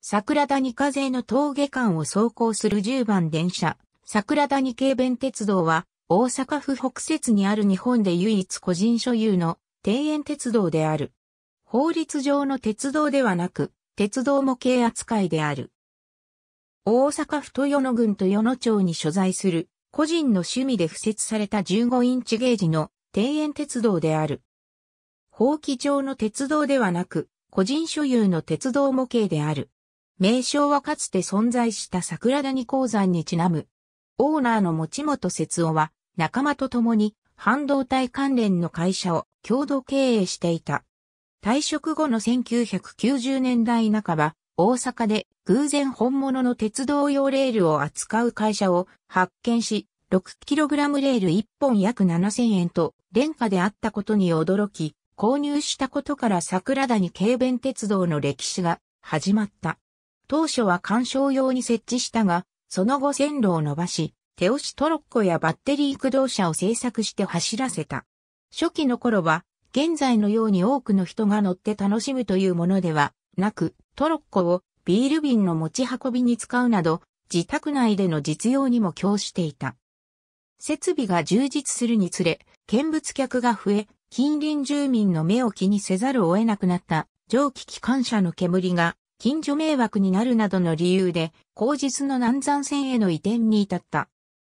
桜谷風の峠間を走行する10番電車、桜谷軽便鉄道は、大阪府北節にある日本で唯一個人所有の庭園鉄道である。法律上の鉄道ではなく、鉄道模型扱いである。大阪府豊野郡豊野町に所在する、個人の趣味で付設された15インチゲージの庭園鉄道である。法規上の鉄道ではなく、個人所有の鉄道模型である。名称はかつて存在した桜谷鉱山にちなむ。オーナーの持本節夫は仲間と共に半導体関連の会社を共同経営していた。退職後の1990年代半ば、大阪で偶然本物の鉄道用レールを扱う会社を発見し、6kg レール1本約7000円と、廉価であったことに驚き、購入したことから桜谷軽便鉄道の歴史が始まった。当初は干賞用に設置したが、その後線路を伸ばし、手押しトロッコやバッテリー駆動車を製作して走らせた。初期の頃は、現在のように多くの人が乗って楽しむというものではなく、トロッコをビール瓶の持ち運びに使うなど、自宅内での実用にも供していた。設備が充実するにつれ、見物客が増え、近隣住民の目を気にせざるを得なくなった蒸気機関車の煙が近所迷惑になるなどの理由で、後日の南山線への移転に至った。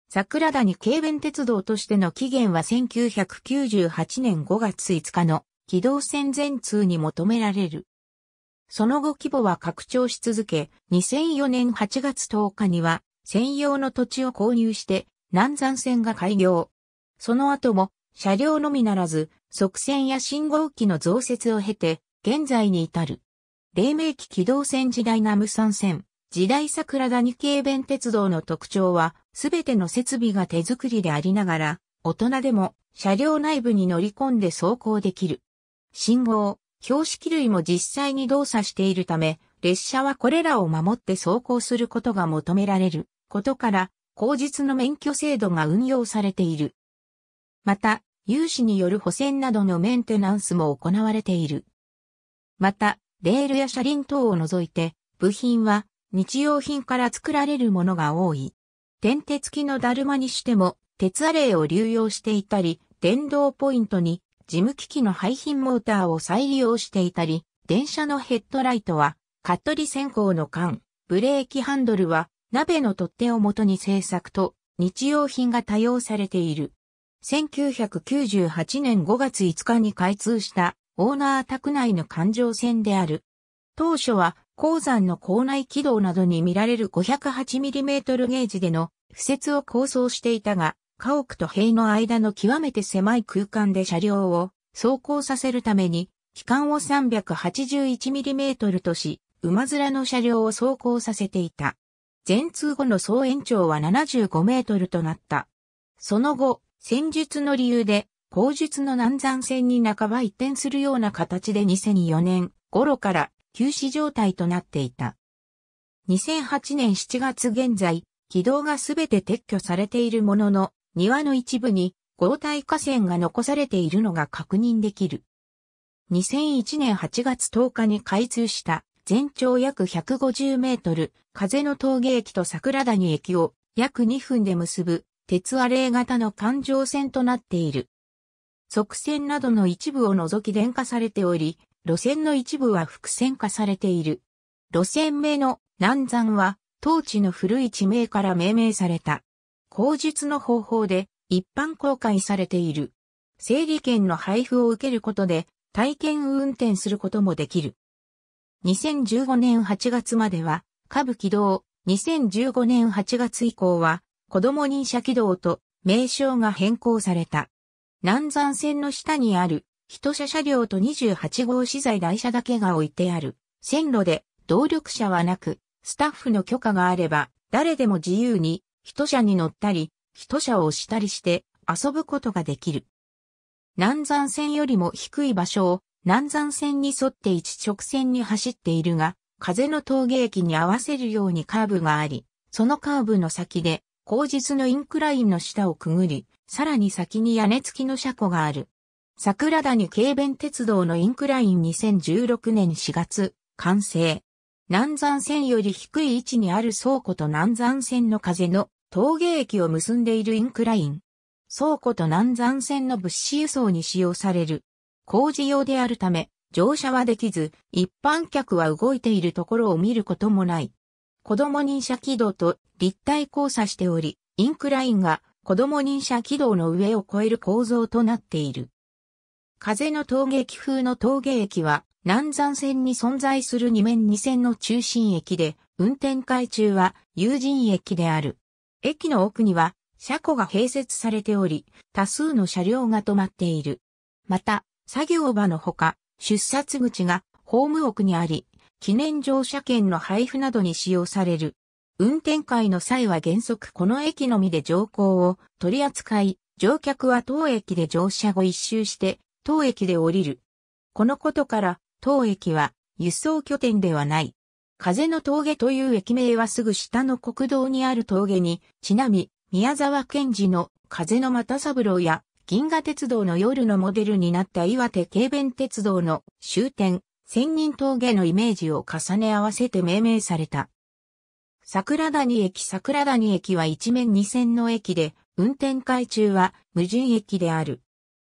桜谷軽便鉄道としての期限は1998年5月5日の機動線全通に求められる。その後規模は拡張し続け、2004年8月10日には専用の土地を購入して南山線が開業。その後も車両のみならず、側線や信号機の増設を経て、現在に至る。黎明期機動戦時代ナム山戦。時代桜谷軽便鉄道の特徴は、すべての設備が手作りでありながら、大人でも車両内部に乗り込んで走行できる。信号、標識類も実際に動作しているため、列車はこれらを守って走行することが求められることから、後日の免許制度が運用されている。また、有志による補選などのメンテナンスも行われている。また、レールや車輪等を除いて、部品は日用品から作られるものが多い。点手付きのだるまにしても、鉄アレイを流用していたり、電動ポイントに事務機器の廃品モーターを再利用していたり、電車のヘッドライトは、カットリ線香の缶、ブレーキハンドルは、鍋の取っ手をもとに製作と、日用品が多用されている。1998年5月5日に開通したオーナー宅内の環状線である。当初は鉱山の構内軌道などに見られる 508mm ゲージでの付設を構想していたが、家屋と塀の間の極めて狭い空間で車両を走行させるために、機関を 381mm とし、馬面の車両を走行させていた。全通後の総延長は75メートルとなった。その後、戦術の理由で後述の南山線に半ば一転するような形で2004年頃から休止状態となっていた。2008年7月現在、軌道がすべて撤去されているものの、庭の一部に合体河川が残されているのが確認できる。2001年8月10日に開通した全長約150メートル、風の峠駅と桜谷駅を約2分で結ぶ鉄アレー型の環状線となっている。側線などの一部を除き電化されており、路線の一部は複線化されている。路線名の南山は、当地の古い地名から命名された。口述の方法で一般公開されている。整理券の配布を受けることで体験運転することもできる。2015年8月までは下部軌道、2015年8月以降は子供認車軌道と名称が変更された。南山線の下にある、一車車両と28号資材台車だけが置いてある。線路で、動力車はなく、スタッフの許可があれば、誰でも自由に、一車に乗ったり、一車を押したりして遊ぶことができる。南山線よりも低い場所を、南山線に沿って一直線に走っているが、風の峠駅に合わせるようにカーブがあり、そのカーブの先で事実のインクラインの下をくぐり、さらに先に屋根付きの車庫がある。桜谷軽便鉄道のインクライン2016年4月、完成。南山線より低い位置にある倉庫と南山線の風の峠駅を結んでいるインクライン。倉庫と南山線の物資輸送に使用される。工事用であるため、乗車はできず、一般客は動いているところを見ることもない。子供忍者軌道と立体交差しており、インクラインが子供忍者軌道の上を超える構造となっている。風の峠駅風の峠駅は南山線に存在する2面2線の中心駅で、運転会中は友人駅である。駅の奥には車庫が併設されており、多数の車両が止まっている。また、作業場のほか、出札口がホーム奥にあり、記念乗車券の配布などに使用される。運転会の際は原則この駅のみで乗降を取り扱い、乗客は当駅で乗車後一周して当駅で降りる。このことから当駅は輸送拠点ではない。風の峠という駅名はすぐ下の国道にある峠にちなみ宮沢賢治の風の又三郎や銀河鉄道の夜のモデルになった岩手軽便鉄道の終点千人峠のイメージを重ね合わせて命名された。桜谷駅桜谷駅は一面二線の駅で、運転会中は無人駅である。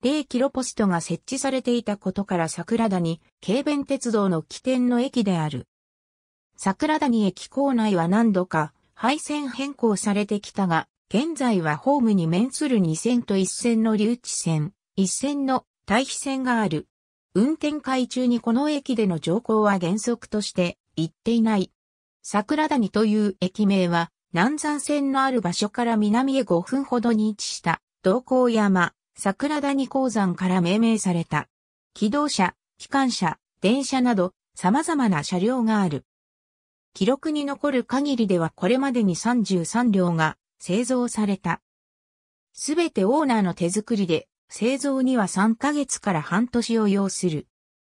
0キロポストが設置されていたことから桜谷、軽便鉄道の起点の駅である。桜谷駅構内は何度か配線変更されてきたが、現在はホームに面する二線と一線の留置線、一線の対比線がある。運転会中にこの駅での乗降は原則として行っていない。桜谷という駅名は南山線のある場所から南へ5分ほどに位置した道光山、桜谷鉱山から命名された。機動車、機関車、電車など様々な車両がある。記録に残る限りではこれまでに33両が製造された。すべてオーナーの手作りで製造には3ヶ月から半年を要する。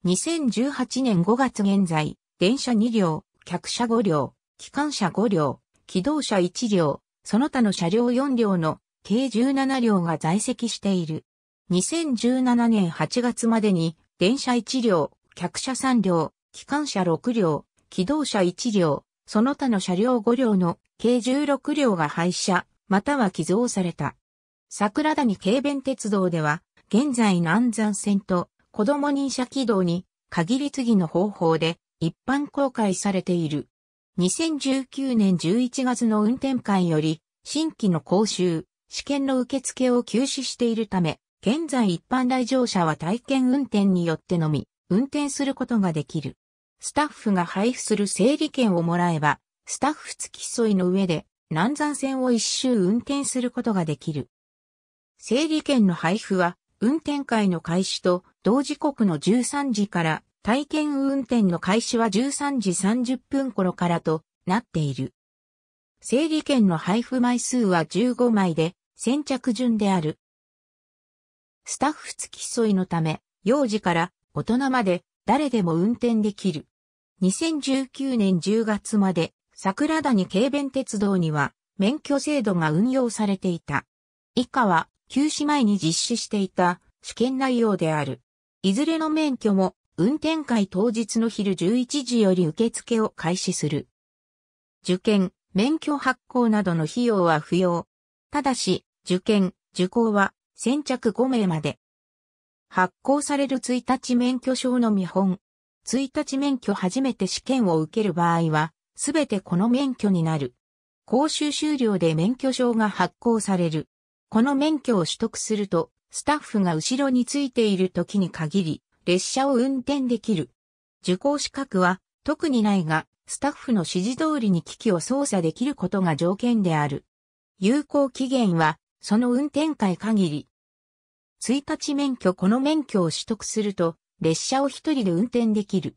2018年5月現在、電車2両、客車5両、機関車5両、機動車1両、その他の車両4両の計17両が在籍している。2017年8月までに電車1両、客車3両、機関車6両、機動車1両、その他の車両5両の計16両が廃車、または寄贈された。桜谷軽便鉄道では、現在南山線と子供人車軌道に限り継ぎの方法で一般公開されている。2019年11月の運転会より、新規の講習、試験の受付を休止しているため、現在一般来場者は体験運転によってのみ、運転することができる。スタッフが配布する整理券をもらえば、スタッフ付き添いの上で、南山線を一周運転することができる。整理券の配布は、運転会の開始と、同時刻の13時から、体験運転の開始は13時30分頃からとなっている。整理券の配布枚数は15枚で、先着順である。スタッフ付き添いのため、幼児から大人まで誰でも運転できる。2019年10月まで桜谷軽便鉄道には免許制度が運用されていた。以下は休止前に実施していた試験内容である。いずれの免許も運転会当日の昼11時より受付を開始する。受験、免許発行などの費用は不要。ただし、受験、受講は先着5名まで。発行される1日免許証の見本。1日免許初めて試験を受ける場合は、すべてこの免許になる。講習終了で免許証が発行される。この免許を取得すると、スタッフが後ろについている時に限り、列車を運転できる。受講資格は特にないが、スタッフの指示通りに機器を操作できることが条件である。有効期限は、その運転会限り。1日免許この免許を取得すると、列車を一人で運転できる。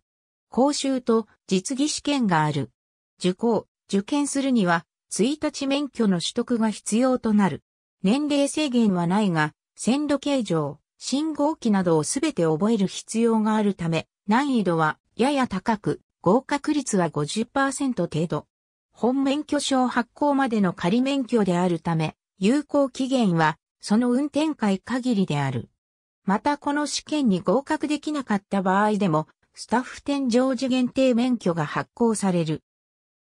講習と実技試験がある。受講、受験するには、1日免許の取得が必要となる。年齢制限はないが、線路形状、信号機などをすべて覚える必要があるため、難易度はやや高く、合格率は50%程度。本免許証発行までの仮免許であるため、有効期限はその運転会限りである。またこの試験に合格できなかった場合でも、スタッフ天井時限定免許が発行される。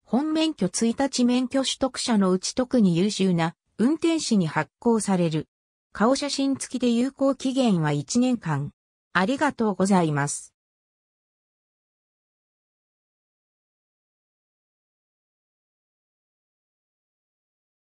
本免許1日免許取得者のうち特に優秀な運転士に発行される。顔写真付きで有効期限は1年間。ありがとうございます。